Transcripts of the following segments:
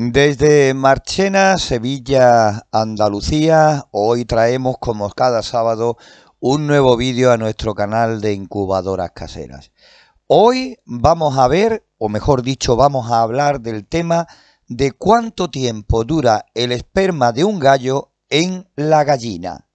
Desde Marchena, Sevilla, Andalucía, hoy traemos como cada sábado un nuevo vídeo a nuestro canal de incubadoras caseras. Hoy vamos a ver, o mejor dicho, vamos a hablar del tema de cuánto tiempo dura el esperma de un gallo en la gallina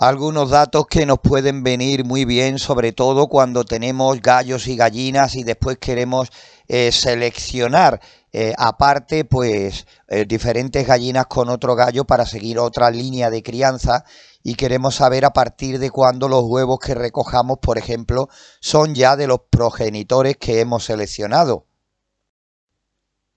algunos datos que nos pueden venir muy bien, sobre todo cuando tenemos gallos y gallinas y después queremos eh, seleccionar eh, aparte pues eh, diferentes gallinas con otro gallo para seguir otra línea de crianza y queremos saber a partir de cuándo los huevos que recojamos, por ejemplo, son ya de los progenitores que hemos seleccionado.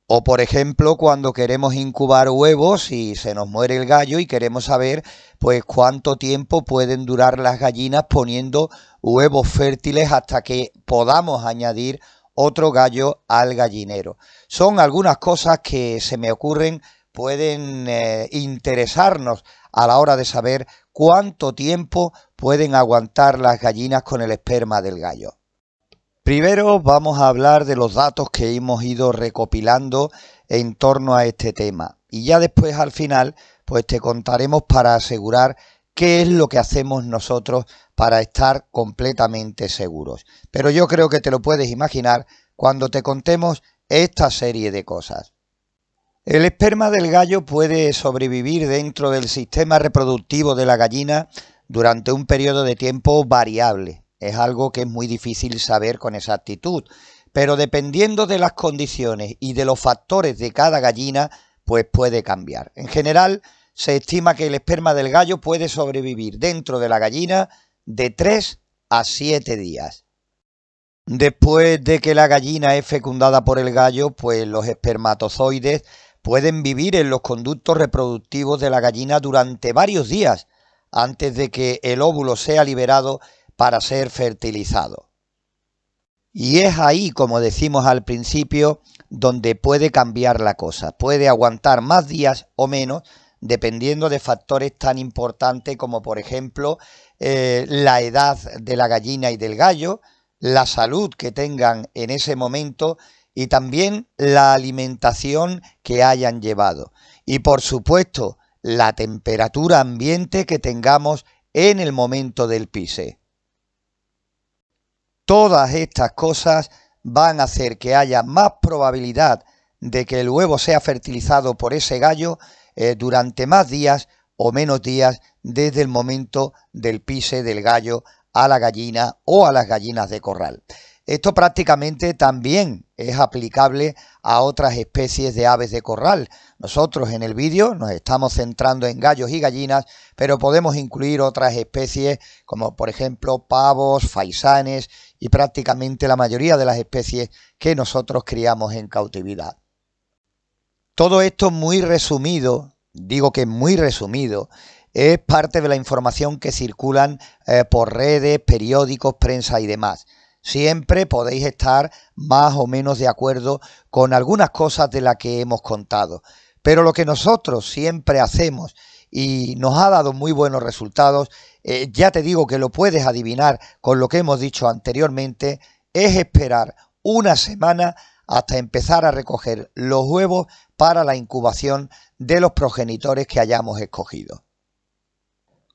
O por ejemplo, cuando queremos incubar huevos y se nos muere el gallo y queremos saber pues cuánto tiempo pueden durar las gallinas poniendo huevos fértiles hasta que podamos añadir otro gallo al gallinero. Son algunas cosas que se me ocurren pueden eh, interesarnos a la hora de saber cuánto tiempo pueden aguantar las gallinas con el esperma del gallo. Primero vamos a hablar de los datos que hemos ido recopilando en torno a este tema y ya después al final pues te contaremos para asegurar qué es lo que hacemos nosotros para estar completamente seguros. Pero yo creo que te lo puedes imaginar cuando te contemos esta serie de cosas. El esperma del gallo puede sobrevivir dentro del sistema reproductivo de la gallina durante un periodo de tiempo variable, es algo que es muy difícil saber con exactitud, pero dependiendo de las condiciones y de los factores de cada gallina, pues puede cambiar. En general, se estima que el esperma del gallo puede sobrevivir dentro de la gallina de 3 a 7 días. Después de que la gallina es fecundada por el gallo, pues los espermatozoides pueden vivir en los conductos reproductivos de la gallina durante varios días antes de que el óvulo sea liberado para ser fertilizado. Y es ahí, como decimos al principio, donde puede cambiar la cosa. Puede aguantar más días o menos, dependiendo de factores tan importantes como, por ejemplo, eh, la edad de la gallina y del gallo, la salud que tengan en ese momento y también la alimentación que hayan llevado. Y, por supuesto, la temperatura ambiente que tengamos en el momento del pise. Todas estas cosas van a hacer que haya más probabilidad de que el huevo sea fertilizado por ese gallo eh, durante más días o menos días desde el momento del pise del gallo a la gallina o a las gallinas de corral. Esto prácticamente también es aplicable a otras especies de aves de corral. Nosotros en el vídeo nos estamos centrando en gallos y gallinas, pero podemos incluir otras especies como por ejemplo pavos, faisanes y prácticamente la mayoría de las especies que nosotros criamos en cautividad. Todo esto muy resumido, digo que muy resumido, es parte de la información que circulan eh, por redes, periódicos, prensa y demás. Siempre podéis estar más o menos de acuerdo con algunas cosas de las que hemos contado. Pero lo que nosotros siempre hacemos y nos ha dado muy buenos resultados. Eh, ya te digo que lo puedes adivinar con lo que hemos dicho anteriormente, es esperar una semana hasta empezar a recoger los huevos para la incubación de los progenitores que hayamos escogido.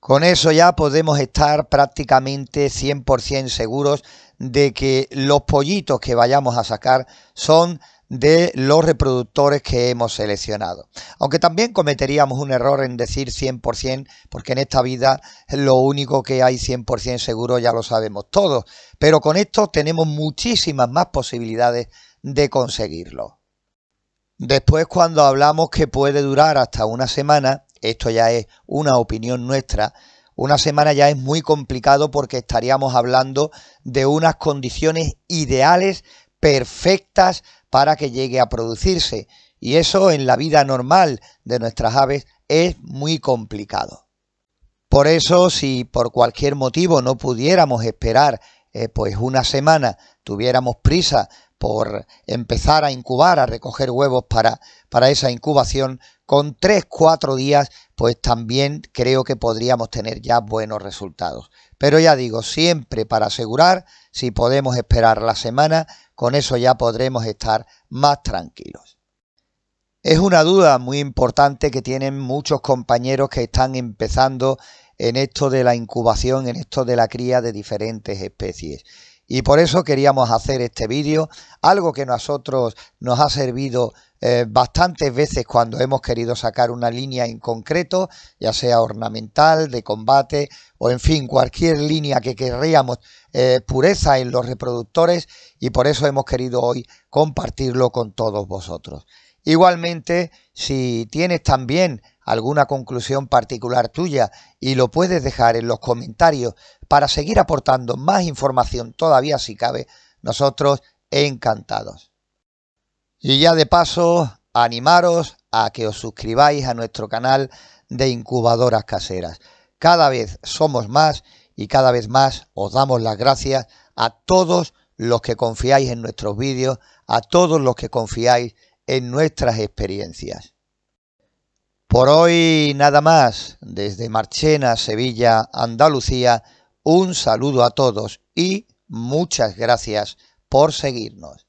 Con eso ya podemos estar prácticamente 100% seguros de que los pollitos que vayamos a sacar son de los reproductores que hemos seleccionado. Aunque también cometeríamos un error en decir 100%, porque en esta vida lo único que hay 100% seguro ya lo sabemos todos, pero con esto tenemos muchísimas más posibilidades de conseguirlo. Después cuando hablamos que puede durar hasta una semana, esto ya es una opinión nuestra, una semana ya es muy complicado porque estaríamos hablando de unas condiciones ideales, perfectas, para que llegue a producirse. Y eso en la vida normal de nuestras aves es muy complicado. Por eso, si por cualquier motivo no pudiéramos esperar eh, pues una semana, tuviéramos prisa por empezar a incubar, a recoger huevos para, para esa incubación, con 3-4 días, pues también creo que podríamos tener ya buenos resultados. Pero ya digo, siempre para asegurar, si podemos esperar la semana, con eso ya podremos estar más tranquilos. Es una duda muy importante que tienen muchos compañeros que están empezando en esto de la incubación, en esto de la cría de diferentes especies. Y por eso queríamos hacer este vídeo, algo que nosotros nos ha servido eh, bastantes veces cuando hemos querido sacar una línea en concreto, ya sea ornamental, de combate o en fin, cualquier línea que querríamos eh, pureza en los reproductores y por eso hemos querido hoy compartirlo con todos vosotros. Igualmente, si tienes también alguna conclusión particular tuya y lo puedes dejar en los comentarios para seguir aportando más información todavía si cabe, nosotros encantados. Y ya de paso, animaros a que os suscribáis a nuestro canal de incubadoras caseras. Cada vez somos más y cada vez más os damos las gracias a todos los que confiáis en nuestros vídeos, a todos los que confiáis en nuestras experiencias. Por hoy nada más, desde Marchena, Sevilla, Andalucía, un saludo a todos y muchas gracias por seguirnos.